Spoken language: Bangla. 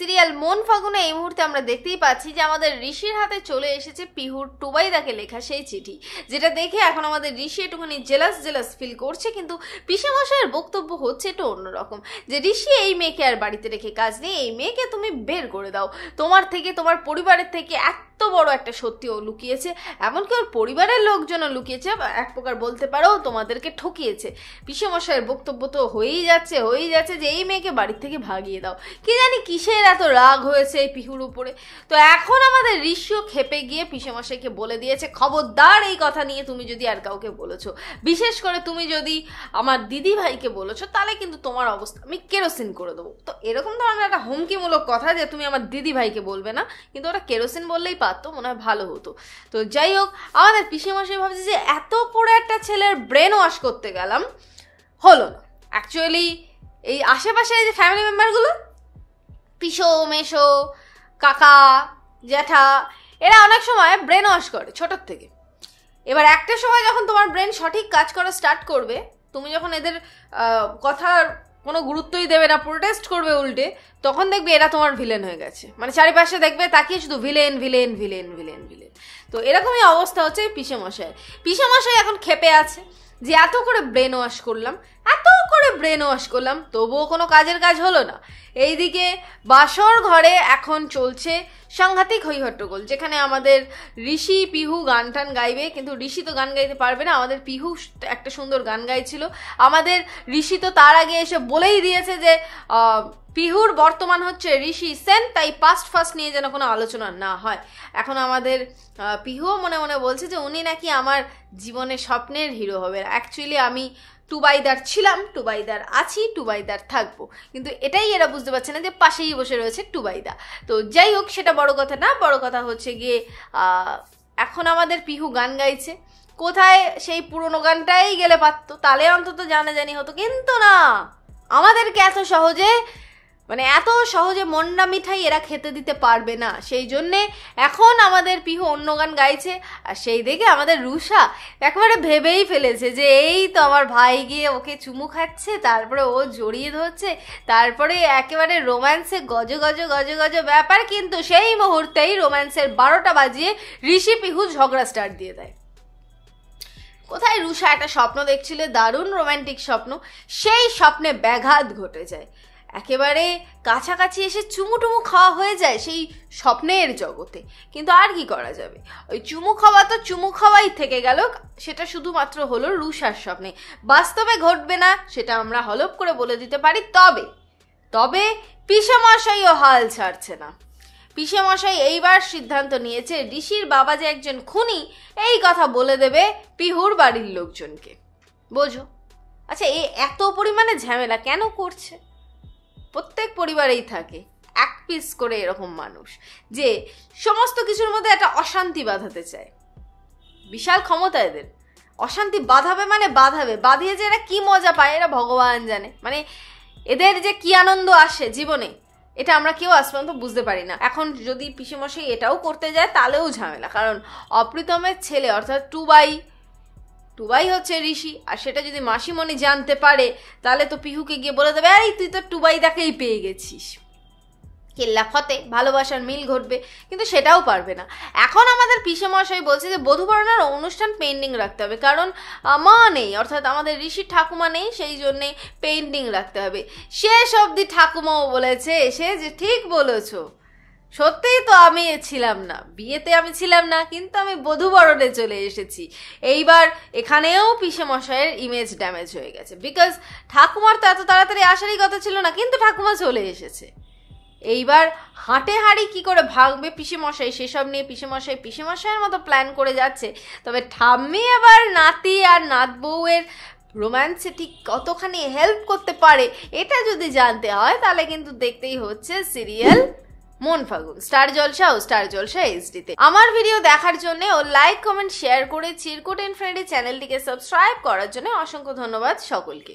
সিরিয়াল মন ফাগুনে এই মুহূর্তে আমরা দেখতেই পাচ্ছি যে আমাদের ঋষির হাতে চলে এসেছে পিহুর টুবাইদাকে লেখা সেই চিঠি যেটা দেখে এখন আমাদের ঋষি একটুখানি জেলাস জেলাস ফিল করছে কিন্তু পিসেমশাইয়ের বক্তব্য হচ্ছে একটু অন্যরকম যে ঋষি এই মেয়েকে আর বাড়িতে রেখে কাজ নেই এই মেয়েকে তুমি বের করে দাও তোমার থেকে তোমার পরিবারের থেকে এক এত বড় একটা সত্যি ও লুকিয়েছে এমনকি ওর পরিবারের লোকজনও লুকিয়েছে এক প্রকার বলতে পারো তোমাদেরকে ঠকিয়েছে পিসেমশাইয়ের বক্তব্য তো হয়েই যাচ্ছে হয়েই যাচ্ছে যে এই মেয়েকে বাড়ির থেকে ভাগিয়ে দাও কি জানি কিসের এত রাগ হয়েছে এই পিহুর উপরে তো এখন আমাদের ঋষিও খেপে গিয়ে পিসেমশাইকে বলে দিয়েছে খবরদার এই কথা নিয়ে তুমি যদি আর কাউকে বলেছো বিশেষ করে তুমি যদি আমার দিদি ভাইকে বলেছো তাহলে কিন্তু তোমার অবস্থা আমি কেরোসিন করে দেবো তো এরকম ধরনের একটা হুমকিমূলক কথা যে তুমি আমার দিদি ভাইকে বলবে না কিন্তু ওটা কেরোসিন বললেই পা পারতো মনে হয় ভালো হতো তো যাই হোক আমাদের পিসেমাসে ভাবছি যে এত করে একটা ছেলের ব্রেন ওয়াশ করতে গেলাম হলো না অ্যাকচুয়ালি এই আশেপাশে যে ফ্যামিলি মেম্বারগুলো পিসো মেসো কাকা জ্যাঠা এরা অনেক সময় ব্রেন ওয়াশ করে ছোটোর থেকে এবার একটা সময় যখন তোমার ব্রেন সঠিক কাজ করা স্টার্ট করবে তুমি যখন এদের কথার কোনো গুরুত্বই দেবে না প্রোটেস্ট করবে উল্টে তখন দেখবে এরা তোমার ভিলেন হয়ে গেছে মানে চারিপাশে দেখবে তাকিয়ে শুধু villain villain villain villain villain তো এরকমই অবস্থা হচ্ছে পিসে মশাই পিসে মশাই এখন খেপে আছে যে এত করে ব্রেন ওয়াশ করলাম এত করে ব্রেন ওয়াশ করলাম তবুও কোনো কাজের কাজ হলো না এইদিকে বাসর ঘরে এখন চলছে সাংঘাতিক হই হট্টগোল যেখানে আমাদের ঋষি পিহু গান টান গাইবে কিন্তু ঋষি তো গান গাইতে পারবে না আমাদের পিহু একটা সুন্দর গান গাইছিল আমাদের ঋষি তো তার আগে এসে বলেই দিয়েছে যে পিহুর বর্তমান হচ্ছে ঋষি সেন তাই পাস্ট ফাস্ট নিয়ে যেন কোনো আলোচনা না হয় এখন আমাদের পিহুও মনে মনে বলছে যে উনি নাকি আমার জীবনে স্বপ্নের হিরো হবে অ্যাকচুয়ালি আমি টুবাইদার ছিলাম টুবাইদার আছি টুবাইদার থাকবো কিন্তু এটাই এরা বুঝতে পারছে না যে পাশেই বসে রয়েছে টুবাইদা তো যাই হোক সেটা বড় কথা না বড় কথা হচ্ছে গিয়ে এখন আমাদের পিহু গান গাইছে কোথায় সেই পুরনো গানটাই গেলে পারতো তালে অন্তত জানাজানি হতো কিন্তু না আমাদেরকে এত সহজে মানে এত সহজে মন্ডা মিঠাই এরা খেতে দিতে পারবে না সেই জন্যে এখন আমাদের পিহু অন্য গান গাইছে আর সেই দেখে আমাদের রুষা একবারে ভেবেই ফেলেছে যে এই তো আমার ভাই গিয়ে ওকে চুমু খাচ্ছে তারপরে ও জড়িয়ে ধরছে তারপরে একেবারে রোম্যান্সে গজ গজ গজ গজ ব্যাপার কিন্তু সেই মুহূর্তেই রোম্যান্সের বারোটা বাজিয়ে ঋষি পিহু ঝগড়া স্টার্ট দিয়ে দেয় কোথায় রুষা একটা স্বপ্ন দেখছিল দারুণ রোম্যান্টিক স্বপ্ন সেই স্বপ্নে ব্যাঘাত ঘটে যায় একেবারে কাছাকাছি এসে চুমুটুমু খাওয়া হয়ে যায় সেই স্বপ্নের জগতে কিন্তু আর কি করা যাবে ওই চুমু খাওয়া তো চুমু খাওয়াই থেকে গেল সেটা শুধুমাত্র হলো রুষার স্বপ্নে বাস্তবে ঘটবে না সেটা আমরা হলপ করে বলে দিতে পারি তবে তবে পিসেমশাইও হাল ছাড়ছে না পিসেমশাই এইবার সিদ্ধান্ত নিয়েছে ঋষির বাবা যে একজন খুনি এই কথা বলে দেবে পিহুর বাড়ির লোকজনকে বোঝো আচ্ছা এ এত পরিমাণে ঝামেলা কেন করছে প্রত্যেক পরিবারেই থাকে এক পিস করে এরকম মানুষ যে সমস্ত কিছুর মধ্যে একটা অশান্তি বাঁধাতে চায় বিশাল ক্ষমতা এদের অশান্তি বাঁধাবে মানে বাঁধাবে বাঁধিয়ে যে এরা কী মজা পায় এরা ভগবান জানে মানে এদের যে কি আনন্দ আসে জীবনে এটা আমরা কেউ আজ পর্যন্ত বুঝতে পারি না এখন যদি পিসিমশাই এটাও করতে যায় তাহলেও ঝামেলা কারণ অপ্রীতমের ছেলে অর্থাৎ টু বাই টুবাই হচ্ছে ঋষি আর সেটা যদি মাসিমণি জানতে পারে তাহলে তো পিহুকে গিয়ে বলে দেবে এই তুই তো টুবাই দেখেই পেয়ে গেছিস কেল্লা ফতে ভালোবাসার মিল ঘটবে কিন্তু সেটাও পারবে না এখন আমাদের পিসেমশাই বলছে যে বধুবরণার অনুষ্ঠান পেন্ডিং রাখতে হবে কারণ মা নেই অর্থাৎ আমাদের ঋষি ঠাকুমা নেই সেই জন্যে পেন্ডিং রাখতে হবে শেষ অবধি ঠাকুমাও বলেছে এসে যে ঠিক বলেছো সত্যিই তো আমি ছিলাম না বিয়েতে আমি ছিলাম না কিন্তু আমি বরণে চলে এসেছি এইবার এখানেও পিসে মশাইয়ের ইমেজ ড্যামেজ হয়ে গেছে বিকজ ঠাকুমার তো এত তাড়াতাড়ি আসারই কথা ছিল না কিন্তু ঠাকুমা চলে এসেছে এইবার হাঁটে হাঁড়ি কী করে ভাঙবে পিসেমশাই সেসব নিয়ে পিসেমশাই পিসেমশাইয়ের মতো প্ল্যান করে যাচ্ছে তবে ঠাম্মি এবার নাতি আর নাত বউয়ের রোম্যান্সে ঠিক কতখানি হেল্প করতে পারে এটা যদি জানতে হয় তাহলে কিন্তু দেখতেই হচ্ছে সিরিয়াল মন ফাগুন স্টার জলসা ও স্টার জলসা এইচডিতে আমার ভিডিও দেখার জন্য ও লাইক কমেন্ট শেয়ার করে চিরকুট এন্ড ফ্রেন্ডের চ্যানেলটিকে সাবস্ক্রাইব করার জন্য অসংখ্য ধন্যবাদ সকলকে